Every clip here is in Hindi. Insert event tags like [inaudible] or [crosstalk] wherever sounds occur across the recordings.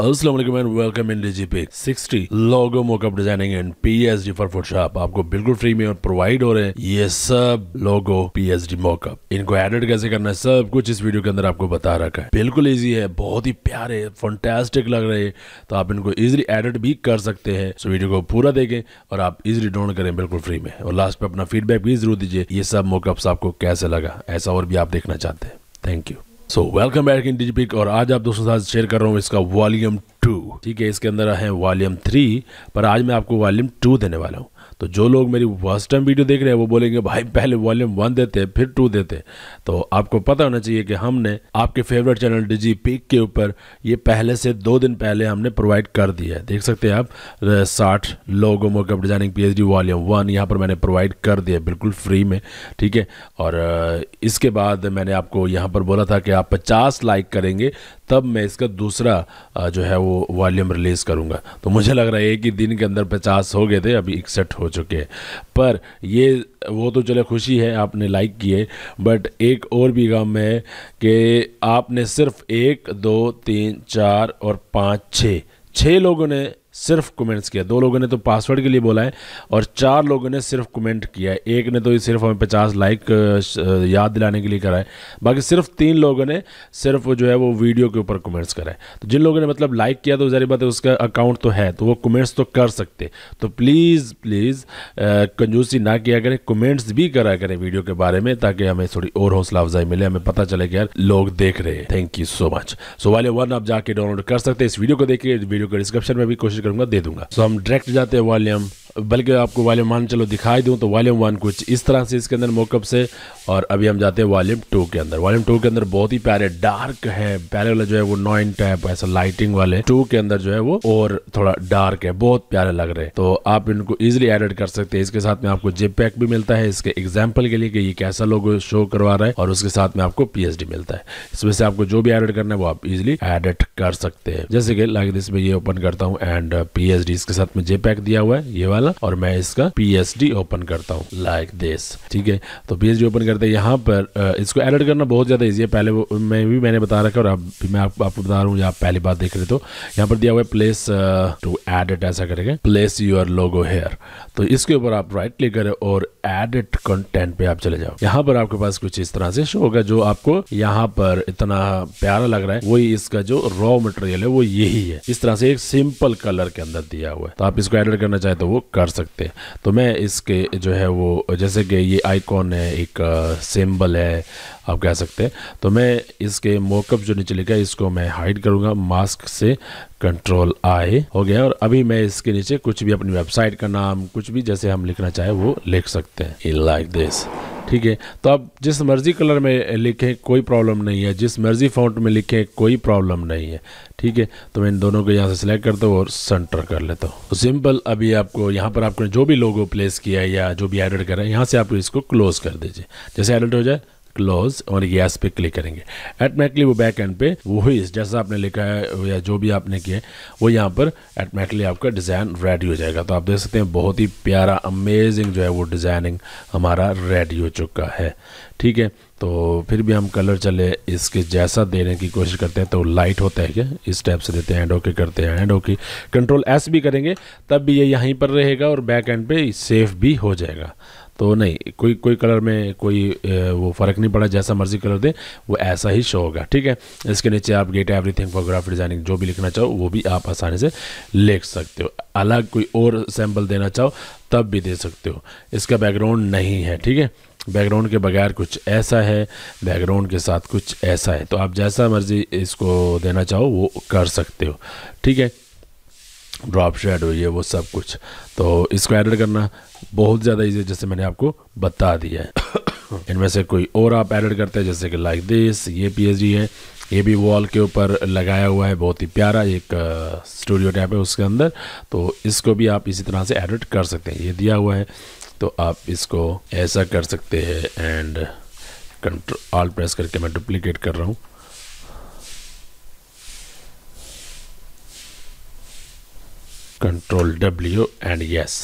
Aslam welcome in D 60 logo mockup designing and D for Photoshop आपको बिल्कुल फ्री में और प्रोवाइड हो रहे हैं ये सब logo P H D mockup इनको एडिट कैसे करना है सब कुछ इस वीडियो के अंदर आपको बता रखा है बिल्कुल इजी है बहुत ही प्यारे फंटेस्टिक लग रहे हैं तो आप इनको इजिली एडिट भी कर सकते हैं सो वीडियो को पूरा देखें और आप इजिली डाउन करें बिल्कुल फ्री में और लास्ट पे अपना फीडबैक भी जरूर दीजिए ये सब मोकअप्स आपको कैसे लगा ऐसा और भी आप देखना चाहते हैं thank you so welcome back in डिजिपिक और आज आप दोस्तों साथ शेयर कर रहा हूँ इसका वॉल्यूम टू ठीक है इसके अंदर है वॉल्यूम थ्री पर आज मैं आपको वॉल्यूम टू देने वाला हूँ तो जो लोग मेरी फर्स्ट टाइम वीडियो देख रहे हैं वो बोलेंगे भाई पहले वॉल्यूम वन देते फिर टू देते तो आपको पता होना चाहिए कि हमने आपके फेवरेट चैनल डिजी पिक के ऊपर ये पहले से दो दिन पहले हमने प्रोवाइड कर दिया है देख सकते हैं आप साठ लोगों mockup designing P H volume one यहाँ पर मैंने प्रोवाइड कर दिया बिल्कुल फ्री में ठीक है और इसके बाद मैंने आपको यहाँ पर बोला था कि आप पचास लाइक करेंगे तब मैं इसका दूसरा जो है वो वॉल्यूम रिलीज़ करूँगा तो मुझे लग रहा है एक ही दिन के अंदर पचास हो गए थे अभी इकसठ हो हो चुके हैं पर ये वो तो चले खुशी है आपने लाइक किए बट एक और भी गम है कि आपने सिर्फ एक दो तीन चार और पाँच छः छः लोगों ने सिर्फ कमेंट्स किया दो लोगों ने तो पासवर्ड के लिए बोला है और चार लोगों ने सिर्फ कमेंट किया है एक ने तो ये सिर्फ हमें पचास लाइक याद दिलाने के लिए करा है बाकी सिर्फ तीन लोगों ने सिर्फ जो है वो वीडियो के ऊपर कमेंट्स करा है तो जिन लोगों ने मतलब लाइक किया तो जारी बात है उसका अकाउंट तो है तो वो कमेंट्स तो कर सकते तो प्लीज़ प्लीज़ कंजूसी ना किया करें कमेंट्स भी करा करें वीडियो के बारे में ताकि हमें थोड़ी और हौसला अफजाई मिले हमें पता चले कि यार लोग देख रहे हैं थैंक यू सो मच सो वाले वन आप जाके डाउनलोड कर सकते हैं इस वीडियो को देखिए वीडियो के डिस्क्रिप्शन में भी कोशिश करूंगा दे दूंगा सो हम डायरेक्ट जाते हैं वॉल्यूम बल्कि आपको वॉल्यूम वन चलो दिखाई दूँ तो वॉल्यूम वन कुछ इस तरह से इसके अंदर मोकअप से और अभी हम जाते हैं वॉल्यूम टू के अंदर वॉल्यूम टू के अंदर बहुत ही प्यारे डार्क है पहले वाला जो है वो नॉइन टैप ऐसा लाइटिंग वाले टू के अंदर जो है वो और थोड़ा डार्क है बहुत प्यारे लग रहे हैं तो आप इनको इजिली एडिट कर सकते हैं इसके साथ में आपको जिप पैक भी मिलता है इसके एग्जाम्पल के लिए कि ये कैसा लोग शो करवा रहा है और उसके साथ में आपको पी मिलता है इसमें से आपको जो भी एडिट करना है वो आप इजिली एडिट कर सकते हैं जैसे कि लाइक दिस में ये ओपन करता हूँ एंड पी इसके साथ में जे पैक दिया हुआ है ये वाला वाला और मैं इसका पी ओपन करता हूँ लाइक दिस ठीक है तो पी ओपन करते हैं यहाँ पर इसको एडिट करना बहुत ज़्यादा ईजी है पहले मैं भी मैंने बता रखा और अब मैं आपको आपको बता रहा हूँ आप पहली बार देख रहे तो यहाँ पर दिया हुआ है प्लेस टू एडिट ऐसा करेंगे प्लेस यूर लोगो हेयर तो इसके ऊपर आप राइट क्लिक करें और एडिट कंटेंट पे आप चले जाओ यहाँ पर आपके पास कुछ इस तरह से शो होगा जो आपको यहाँ पर इतना प्यारा लग रहा है वही इसका जो रॉ मटेरियल है वो यही है इस तरह से एक सिंपल कलर के अंदर दिया हुआ है तो आप इसको एडिट करना चाहे तो वो कर सकते हैं तो मैं इसके जो है वो जैसे कि ये आइकॉन है एक सिंबल है आप कह सकते हैं तो मैं इसके मोकअप जो नीचे लिखा है इसको मैं हाइड करूँगा मास्क से कंट्रोल आए हो गया और अभी मैं इसके नीचे कुछ भी अपनी वेबसाइट का नाम कुछ भी जैसे हम लिखना चाहें वो लिख सकते हैं लाइक दिस ठीक है तो आप जिस मर्ज़ी कलर में लिखें कोई प्रॉब्लम नहीं है जिस मर्ज़ी फ़ॉन्ट में लिखें कोई प्रॉब्लम नहीं है ठीक है तो मैं इन दोनों को यहाँ से सिलेक्ट करता हूँ और सेंटर कर लेता हूँ सिंपल तो अभी आपको यहाँ पर आपने जो भी लोगो प्लेस किया है या जो भी एडिट करा है यहाँ से आप इसको क्लोज़ कर दीजिए जैसे एडिट हो जाए क्लोज और यस पे क्लिक करेंगे एटमैकली वो बैक एंड पे वही जैसा आपने लिखा है या जो भी आपने किया वो यहाँ पर एटमैकली आपका डिज़ाइन रेडी हो जाएगा तो आप देख सकते हैं बहुत ही प्यारा अमेजिंग जो है वो डिज़ाइनिंग हमारा रेडी हो चुका है ठीक है तो फिर भी हम कलर चले इसके जैसा देने की कोशिश करते हैं तो लाइट होता है क्या इस टाइप से देते हैं एंड ओके करते हैं एंड ओके कंट्रोल एस भी करेंगे तब भी ये यहीं पर रहेगा और बैक एंड पे सेफ भी हो जाएगा तो नहीं कोई कोई कलर में कोई वो फ़र्क नहीं पड़ा जैसा मर्जी कलर दे वो ऐसा ही शो होगा ठीक है इसके नीचे आप get everything for graphic designing जो भी लिखना चाहो वो भी आप आसानी से लिख सकते हो अलग कोई और सैम्पल देना चाहो तब भी दे सकते हो इसका बैकग्राउंड नहीं है ठीक है बैकग्राउंड के बगैर कुछ ऐसा है बैकग्राउंड के साथ कुछ ऐसा है तो आप जैसा मर्ज़ी इसको देना चाहो वो कर सकते हो ठीक है ड्रॉप शेडो ये वो सब कुछ तो इसको एडिट करना बहुत ज़्यादा ईजी जैसे मैंने आपको बता दिया है [coughs] इनमें से कोई और आप एडिट करते हैं जैसे कि लाइक दिस ये पी है ये भी वॉल के ऊपर लगाया हुआ है बहुत ही प्यारा एक स्टूडियो टैप है उसके अंदर तो इसको भी आप इसी तरह से एडिट कर सकते हैं ये दिया हुआ है तो आप इसको ऐसा कर सकते हैं एंड कंट्रोल प्रेस करके मैं डुप्लीकेट कर रहा हूँ कंट्रोल डब्ल्यू एंड यस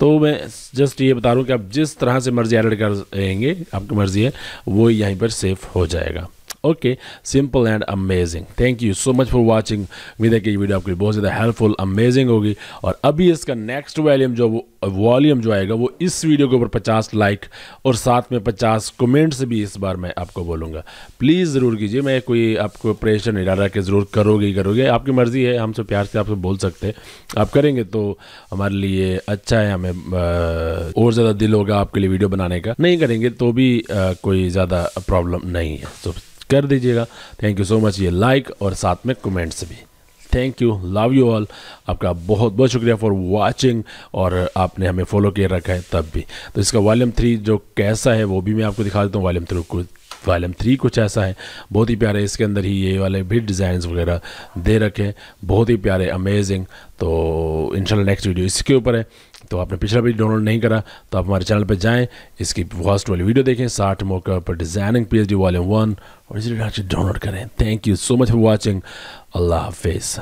तो मैं जस्ट ये बता रहा हूँ कि आप जिस तरह से मर्जी एडिट करेंगे आपकी मर्ज़ी है वो यहीं पर सेफ़ हो जाएगा okay simple and amazing thank you so much for watching उम्मीद है कि ये वीडियो आपके लिए बहुत ज़्यादा हेल्पफुल अमेजिंग होगी और अभी इसका नेक्स्ट वॉल्यूम जो वो वॉल्यूम जो आएगा वो इस वीडियो के ऊपर 50 लाइक और साथ में 50 कमेंट्स भी इस बार मैं आपको बोलूँगा प्लीज़ ज़रूर कीजिए मैं कोई आपको प्रेशर नहीं डाल रहा कि ज़रूर करोगे ही करोगे आपकी मर्ज़ी है हमसे प्यार से आपसे बोल सकते हैं आप करेंगे तो हमारे लिए अच्छा है हमें और ज़्यादा दिल होगा आपके लिए वीडियो बनाने का नहीं करेंगे तो भी कोई ज़्यादा प्रॉब्लम नहीं है तो कर दीजिएगा थैंक यू सो मच ये लाइक और साथ में कमेंट्स भी thank you love you all आपका बहुत बहुत शुक्रिया फॉर वाचिंग और आपने हमें फॉलो किए रखा है तब भी तो इसका वॉल्यूम थ्री जो कैसा है वो भी मैं आपको दिखा देता हूँ वॉल्यूम थ्री कुछ कॉलम थ्री कुछ ऐसा है बहुत ही प्यारे इसके अंदर ही ये वाले भी डिज़ाइन वगैरह दे रखे हैं बहुत ही प्यारे अमेजिंग तो इंशाल्लाह नेक्स्ट वीडियो इसके ऊपर है तो आपने पिछला भी डाउनलोड नहीं करा तो आप हमारे चैनल पर जाएँ इसकी फर्स्ट वाली वीडियो देखें साठ मौके पर designing P H D volume one और इसी डाउनलोड करें thank you so much for watching अल्लाह हाफिज़